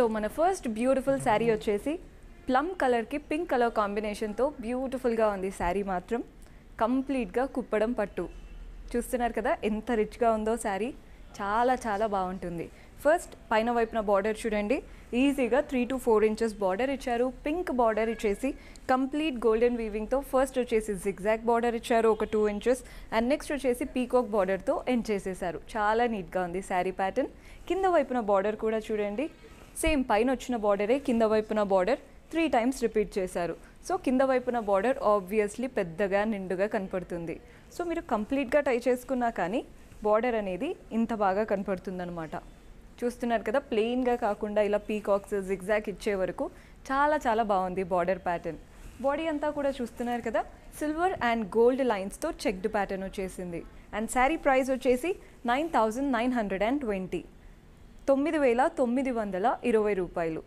so మన first beautiful sari వచ్చేసి plum కలర్కి పింక్ కలర్ కాంబినేషన్తో బ్యూటిఫుల్గా ఉంది శారీ మాత్రం కంప్లీట్గా కుప్పడం పట్టు చూస్తున్నారు కదా ఎంత రిచ్గా ఉందో శారీ చాలా చాలా బాగుంటుంది ఫస్ట్ పైన వైపున బార్డర్ చూడండి ఈజీగా three to four inches border ఇచ్చారు పింక్ బార్డర్ ఇచ్చేసి కంప్లీట్ గోల్డెన్ వీవింగ్తో ఫస్ట్ వచ్చేసి జిగ్జాగ్ బార్డర్ ఇచ్చారు ఒక టూ ఇంచెస్ అండ్ నెక్స్ట్ వచ్చేసి పీకాక్ బార్డర్తో ఎండ్ చేసేసారు చాలా నీట్గా ఉంది శారీ ప్యాటర్న్ కింద వైపున బార్డర్ కూడా చూడండి సేమ్ పైన వచ్చిన బార్డరే కింద వైపున బార్డర్ త్రీ టైమ్స్ రిపీట్ చేశారు సో కింద వైపున బార్డర్ ఆబ్వియస్లీ పెద్దగా నిండుగా కనపడుతుంది సో మీరు కంప్లీట్గా టై చేసుకున్నా కానీ బార్డర్ అనేది ఇంత బాగా కనపడుతుందనమాట చూస్తున్నారు కదా ప్లెయిన్గా కాకుండా ఇలా పీకాక్స్ జిగ్జాక్ ఇచ్చే వరకు చాలా చాలా బాగుంది బార్డర్ ప్యాటర్న్ బాడీ అంతా కూడా చూస్తున్నారు కదా సిల్వర్ అండ్ గోల్డ్ లైన్స్తో చెక్డ్ ప్యాటర్న్ వచ్చేసింది అండ్ శారీ ప్రైస్ వచ్చేసి nine thousand nine hundred and twenty తొమ్మిది వేల తొమ్మిది వందల ఇరవై రూపాయలు